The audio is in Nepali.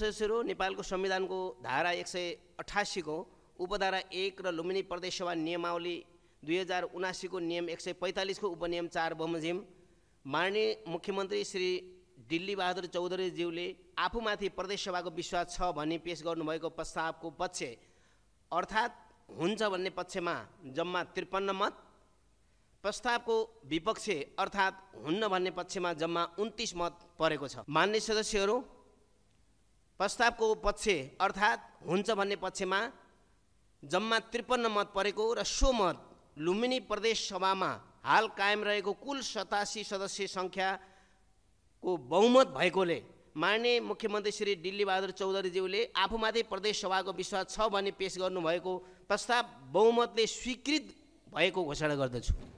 सदस्यहरू नेपालको संविधानको धारा एक सय अठासीको उपधारा एक र लुम्बिनी प्रदेशसभा नियमावली दुई हजार उनासीको नियम एक सय पैँतालिसको उपनियम चार बमोजिम माननीय मुख्यमन्त्री श्री दिल्ली बहादुर चौधरीज्यूले आफूमाथि प्रदेशसभाको विश्वास छ भनी पेस गर्नुभएको प्रस्तावको पक्ष अर्थात् हुन्छ भन्ने पक्षमा जम्मा त्रिपन्न मत प्रस्तावको विपक्ष अर्थात् हुन्न भन्ने पक्षमा जम्मा उन्तिस मत परेको छ मान्य सदस्यहरू प्रस्तावको पक्ष अर्थात् हुन्छ भन्ने पक्षमा जम्मा त्रिपन्न मत परेको र सो मत लुम्बिनी प्रदेश सभामा हाल कायम रहेको कुल सतासी सदस्य सङ्ख्याको बहुमत भएकोले मान्य मुख्यमन्त्री श्री दिल्लीबहादुर चौधरीज्यूले आफूमाथि प्रदेश सभाको विश्वास छ भन्ने पेस गर्नुभएको प्रस्ताव बहुमतले स्वीकृत भएको घोषणा गर्दछु